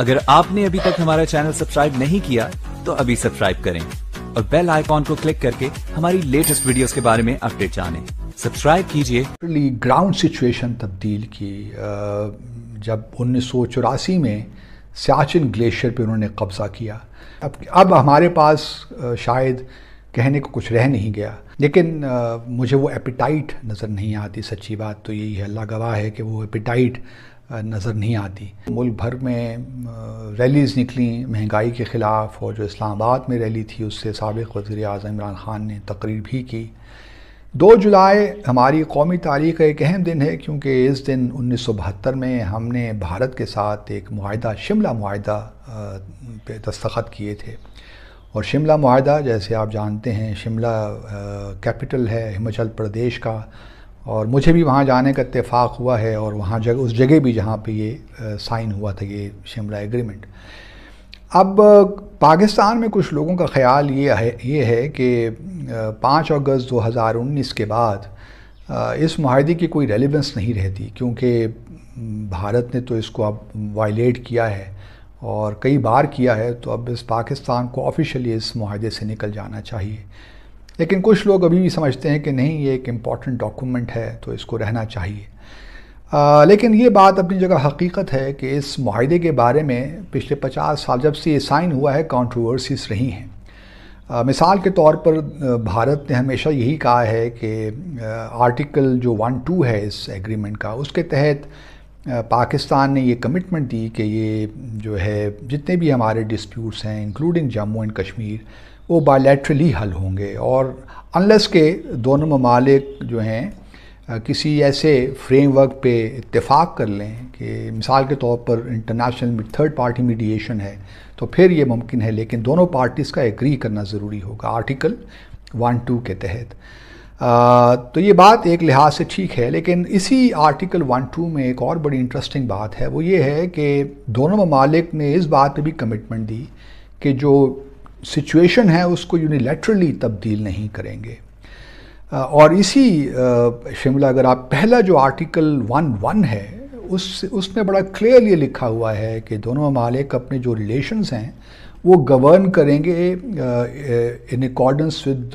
अगर आपने अभी तक हमारा चैनल सब्सक्राइब नहीं किया तो अभी सब्सक्राइब करें और बेल आइकॉन को क्लिक करके हमारी लेटेस्ट वीडियोस के बारे में अपडेट जानें। सब्सक्राइब कीजिए ग्राउंड सिचुएशन तब्दील की जब उन्नीस में सियाचिन ग्लेशियर पर उन्होंने कब्ज़ा किया अब अब हमारे पास शायद कहने को कुछ रह नहीं गया लेकिन मुझे वो एपिटाइट नज़र नहीं आती सच्ची बात तो यही है अल्लाह गवाह है कि वो एपिटाइट नज़र नहीं आती मुल्क भर में रैलीज़ निकली महंगाई के ख़िलाफ़ और जो इस्लामाबाद में रैली थी उससे सबक वज़ी अजम इमरान ख़ान ने तकरीर भी की दो जुलाई हमारी कौमी तारीख़ का एक अहम दिन है क्योंकि इस दिन उन्नीस सौ बहत्तर में हमने भारत के साथ एक माहा शिमला माहा पे दस्तखत किए थे और शिमला माहा जैसे आप जानते हैं शिमला कैपिटल है हिमाचल प्रदेश का और मुझे भी वहाँ जाने का इतफाक़ हुआ है और वहाँ जगह उस जगह भी जहाँ पे ये साइन हुआ था ये शिमला एग्रीमेंट अब पाकिस्तान में कुछ लोगों का ख्याल ये है ये है कि पाँच अगस्त 2019 के बाद इस माहे की कोई रेलिवेंस नहीं रहती क्योंकि भारत ने तो इसको अब वायलेट किया है और कई बार किया है तो अब इस पाकिस्तान को ऑफिशियली इस माहे से निकल जाना चाहिए लेकिन कुछ लोग अभी भी समझते हैं कि नहीं ये एक इम्पॉर्टेंट डॉक्यूमेंट है तो इसको रहना चाहिए आ, लेकिन ये बात अपनी जगह हकीकत है कि इस माहे के बारे में पिछले पचास साल जब से ये साइन हुआ है कॉन्ट्रोवर्सीज रही हैं मिसाल के तौर पर भारत ने हमेशा यही कहा है कि आर्टिकल जो वन टू है इस एग्रीमेंट का उसके तहत पाकिस्तान ने ये कमिटमेंट दी कि ये जो है जितने भी हमारे डिस्प्यूट्स हैं इंक्लूडिंग जम्मू एंड कश्मीर वो बायलैटरली हल होंगे और अनलस के दोनों ममालिक जो हैं किसी ऐसे फ्रेमवर्क पे इतफाक़ कर लें कि मिसाल के तौर पर इंटरनेशनल थर्ड पार्टी मीडिएशन है तो फिर ये मुमकिन है लेकिन दोनों पार्टीज़ का एग्री करना ज़रूरी होगा आर्टिकल वन टू के तहत आ, तो ये बात एक लिहाज से ठीक है लेकिन इसी आर्टिकल वन टू में एक और बड़ी इंटरेस्टिंग बात है वो ये है कि दोनों ममालिक ने इस बात पर भी कमिटमेंट दी कि जो सिचुएशन है उसको यूनिलैटरली तब्दील नहीं करेंगे और इसी शिमला अगर आप पहला जो आर्टिकल वन वन है उस उसमें बड़ा क्लियरली लिखा हुआ है कि दोनों ममालिक अपने जो रिलेशंस हैं वो गवर्न करेंगे in accordance with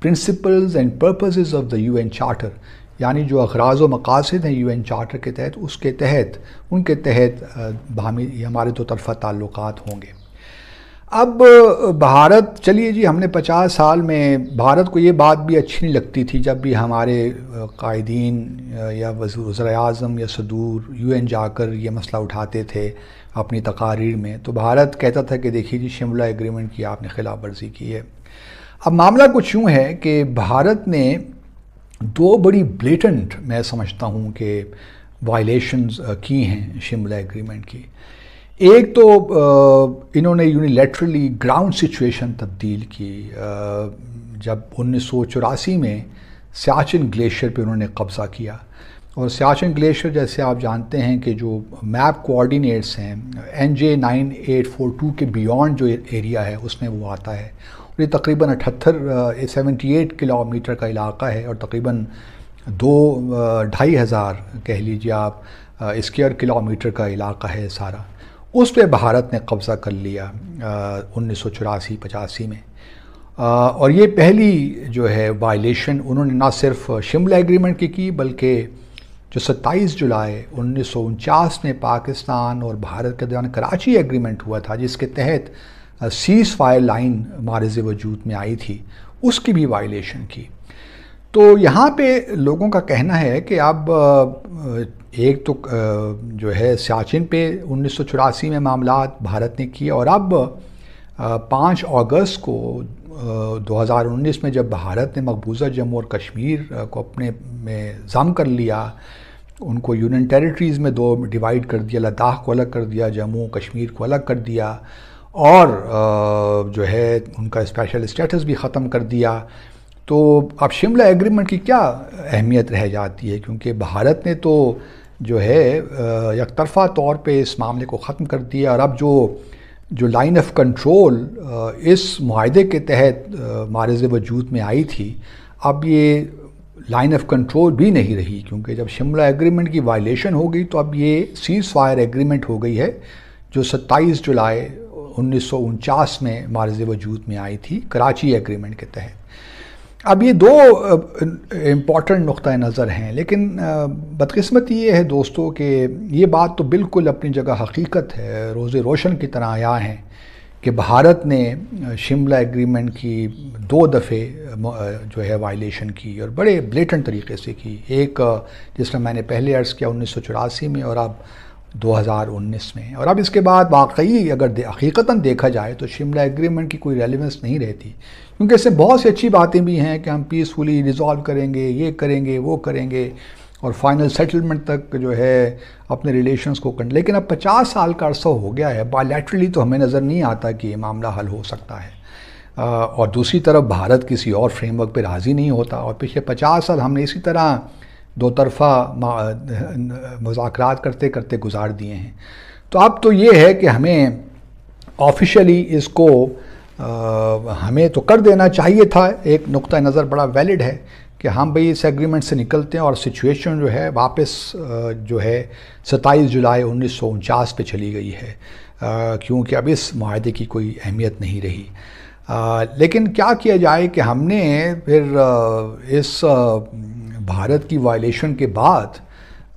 principles and purposes of the UN charter यानी जो अखराज व मकासद हैं यूएन चार्टर के तहत उसके तहत उनके तहत बामी हमारे दो तरफ़ा तल्लुक होंगे अब भारत चलिए जी हमने 50 साल में भारत को ये बात भी अच्छी नहीं लगती थी जब भी हमारे कायदीन या वजर अजम या सदूर यूएन जाकर ये मसला उठाते थे अपनी तकारीर में तो भारत कहता था कि देखिए जी शिमला एग्रीमेंट की आपने खिलाफ वर्जी की है अब मामला कुछ यूँ है कि भारत ने दो बड़ी ब्लेटेंट मैं समझता हूँ कि वायलेशंस की हैं शिमला एग्रीमेंट की एक तो इन्होंने यूनिलेटरली ग्राउंड सिचुएशन तब्दील की जब उन्नीस में सियाचिन ग्लेशियर पे उन्होंने कब्ज़ा किया और सियाचिन ग्लेशियर जैसे आप जानते हैं कि जो मैप कोऑर्डिनेट्स हैं N J nine eight four two के बियॉन्ड जो एरिया है उसमें वो आता है और ये तकरीबन अठहत्तर सेवेंटी एट किलोमीटर का इलाका है और तकरीबन दो ढाई हज़ार कह लीजिए आप स्क्वायर किलोमीटर का इलाका है सारा उस पर भारत ने कब्ज़ा कर लिया उन्नीस सौ चौरासी पचासी में आ, और ये पहली जो है वायलेशन उन्होंने ना सिर्फ शिमला एग्रीमेंट की की बल्कि जो 27 जुलाई उन्नीस में पाकिस्तान और भारत के दौरान कराची एग्रीमेंट हुआ था जिसके तहत सीज़ फायर लाइन मारज वजूद में आई थी उसकी भी वायलेशन की तो यहाँ पे लोगों का कहना है कि अब एक तो जो है सियाचिन पे उन्नीस में मामला भारत ने किए और अब पाँच अगस्त को 2019 में जब भारत ने मकबूजा जम्मू और कश्मीर को अपने में जम कर लिया उनको यूनियन टेरिटरीज़ में दो डिवाइड कर दिया लद्दाख को अलग कर दिया जम्मू कश्मीर को अलग कर दिया और जो है उनका स्पेशल स्टेटस भी ख़त्म कर दिया तो अब शिमला एग्रीमेंट की क्या अहमियत रह जाती है क्योंकि भारत ने तो जो है यकतरफा तौर पे इस मामले को ख़त्म कर दिया और अब जो जो लाइन ऑफ कंट्रोल इस माहे के तहत मारज वजूद में आई थी अब ये लाइन ऑफ कंट्रोल भी नहीं रही क्योंकि जब शिमला एग्रीमेंट की वायलेशन हो गई तो अब ये सीज़ फायर एग्रीमेंट हो गई है जो 27 जुलाई उन्नीस में मारज वजूद में आई थी कराची एग्रीमेंट के तहत अब ये दो इम्पॉर्टेंट नुक़ नज़र हैं लेकिन बदकस्मत ये है दोस्तों कि ये बात तो बिल्कुल अपनी जगह हकीकत है रोज़ रोशन की तरह आया है कि भारत ने शिमला एग्रीमेंट की दो दफ़े जो है वायलेशन की और बड़े ब्लेटन तरीके से की एक जिसमें मैंने पहले अर्ज़ किया उन्नीस में और अब 2019 में और अब इसके बाद वाकई अगर दे, हकीकता देखा जाए तो शिमला एग्रीमेंट की कोई रेलिवेंस नहीं रहती क्योंकि इससे बहुत सी अच्छी बातें भी हैं कि हम पीसफुली रिजॉल्व करेंगे ये करेंगे वो करेंगे और फाइनल सेटलमेंट तक जो है अपने रिलेशंस को कर लेकिन अब 50 साल का अरसा हो गया है बायलैटरली तो हमें नज़र नहीं आता कि ये मामला हल हो सकता है और दूसरी तरफ भारत किसी और फ्रेमवर्क पर राज़ी नहीं होता और पिछले पचास साल हमने इसी तरह दो तरफ़ा मुजाकर करते करते गुजार दिए हैं तो अब तो ये है कि हमें ऑफिशियली इसको आ, हमें तो कर देना चाहिए था एक नुक़ नज़र बड़ा वैलिड है कि हम भाई इस एग्रीमेंट से निकलते हैं और सिचुएशन जो है वापस जो है सत्ताईस जुलाई उन्नीस सौ उनचास पर चली गई है क्योंकि अब इस माहे की कोई अहमियत नहीं रही आ, लेकिन क्या किया जाए कि हमने फिर इस भारत की वायलेशन के बाद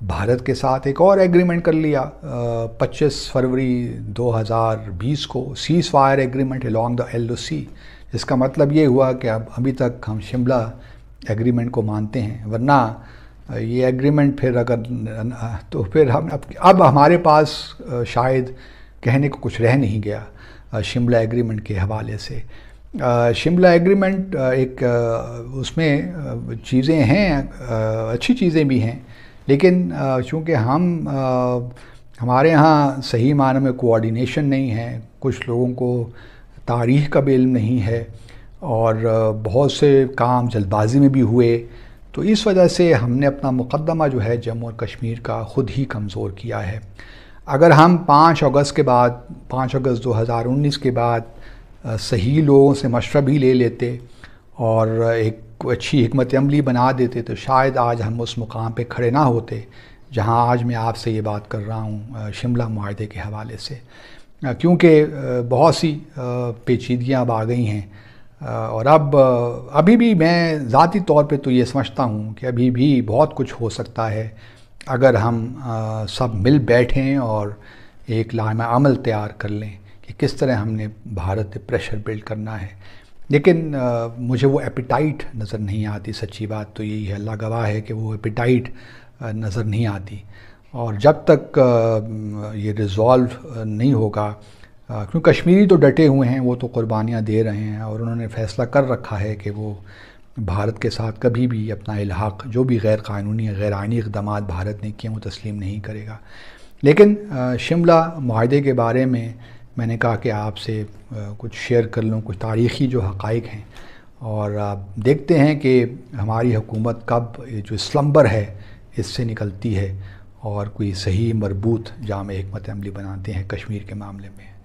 भारत के साथ एक और एग्रीमेंट कर लिया आ, 25 फरवरी 2020 को cease fire agreement along the L C इसका मतलब ये हुआ कि अब अभी तक हम शिमला एग्रीमेंट को मानते हैं वरना ये एग्रीमेंट फिर अगर तो फिर हम अब अब हमारे पास शायद कहने को कुछ रह नहीं गया शिमला एग्रीमेंट के हवाले से शिमला एग्रीमेंट एक उसमें चीज़ें हैं अच्छी चीज़ें भी हैं लेकिन चूँकि हम हमारे यहाँ सही मानों में कोऑर्डिनेशन नहीं है कुछ लोगों को तारीख का भी इल्म नहीं है और बहुत से काम जल्दबाजी में भी हुए तो इस वजह से हमने अपना मुकदमा जो है जम्मू और कश्मीर का ख़ुद ही कमज़ोर किया है अगर हम 5 अगस्त के बाद 5 अगस्त 2019 के बाद सही लोगों से मशवरा भी ले लेते और एक अच्छी हमत अमली बना देते तो शायद आज हम उस मुकाम पे खड़े ना होते जहाँ आज मैं आपसे ये बात कर रहा हूँ शिमला माहे के हवाले से क्योंकि बहुत सी पेचीदगियाँ अब आ गई हैं और अब अभी भी मैं ज़ाती तौर पे तो ये समझता हूँ कि अभी भी बहुत कुछ हो सकता है अगर हम सब मिल बैठें और एक लामा अमल तैयार कर लें कि किस तरह हमने भारत पे प्रेशर बिल्ड करना है लेकिन आ, मुझे वो एपिटाइट नज़र नहीं आती सच्ची बात तो यही है अल्लाह गवाह है कि वो एपिटाइट नज़र नहीं आती और जब तक आ, ये रिज़ॉल्व नहीं होगा क्योंकि कश्मीरी तो डटे हुए हैं वो तो कुर्बानियाँ दे रहे हैं और उन्होंने फ़ैसला कर रखा है कि वो भारत के साथ कभी भी अपना इलाक जो भी गैर कानूनी गैर आइनी इकदाम भारत ने किए वो तस्लीम नहीं करेगा लेकिन शिमला माहे के बारे में मैंने कहा कि आपसे कुछ शेयर कर लूँ कुछ तारीख़ी जो हक़ हैं और आप देखते हैं कि हमारी हुकूमत कब जो स्लम्बर है इससे निकलती है और कोई सही मरबूत जाम हमत अमली बनाते हैं कश्मीर के मामले में